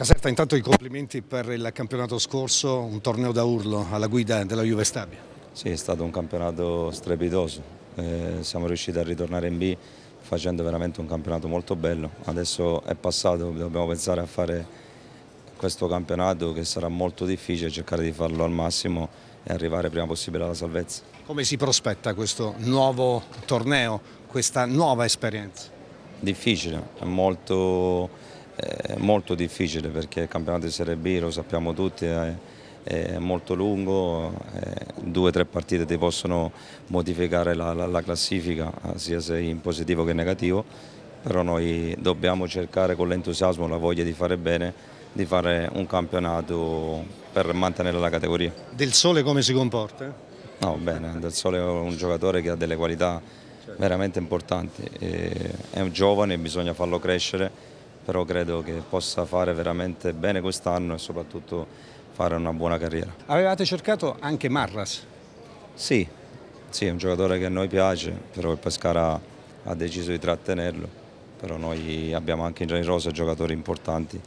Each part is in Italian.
Caserta, intanto i complimenti per il campionato scorso, un torneo da urlo alla guida della Juve Stabia. Sì, è stato un campionato strepitoso, eh, siamo riusciti a ritornare in B facendo veramente un campionato molto bello. Adesso è passato, dobbiamo pensare a fare questo campionato che sarà molto difficile, cercare di farlo al massimo e arrivare prima possibile alla salvezza. Come si prospetta questo nuovo torneo, questa nuova esperienza? Difficile, è molto molto difficile perché il campionato di Serie B, lo sappiamo tutti, è, è molto lungo, è, eh, due o tre partite ti possono modificare la, la, la classifica, eh, sia se in positivo che in negativo, però noi dobbiamo cercare con l'entusiasmo, la voglia di fare bene, di fare un campionato per mantenere la categoria. Del Sole come si comporta? No, bene, Del Sole è un giocatore che ha delle qualità veramente importanti, eh, è un giovane, bisogna farlo crescere però credo che possa fare veramente bene quest'anno e soprattutto fare una buona carriera. Avevate cercato anche Marras? Sì, sì, è un giocatore che a noi piace, però il Pescara ha deciso di trattenerlo, però noi abbiamo anche in Gianni rosa giocatori importanti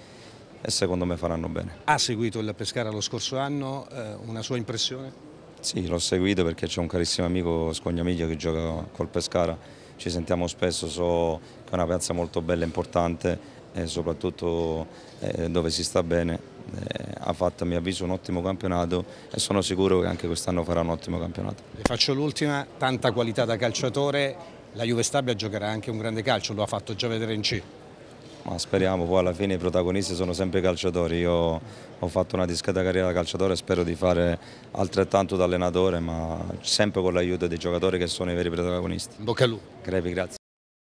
e secondo me faranno bene. Ha seguito il Pescara lo scorso anno, eh, una sua impressione? Sì, l'ho seguito perché c'è un carissimo amico Scognamiglio che gioca col Pescara ci sentiamo spesso, so che è una piazza molto bella e importante e soprattutto eh, dove si sta bene. Eh, ha fatto a mio avviso un ottimo campionato e sono sicuro che anche quest'anno farà un ottimo campionato. Le faccio l'ultima, tanta qualità da calciatore, la Juve Stabia giocherà anche un grande calcio, lo ha fatto già vedere in C. Ma speriamo, poi alla fine i protagonisti sono sempre i calciatori, io ho fatto una discreta carriera da calciatore e spero di fare altrettanto da allenatore, ma sempre con l'aiuto dei giocatori che sono i veri protagonisti. In bocca al lupo. Crepi, grazie.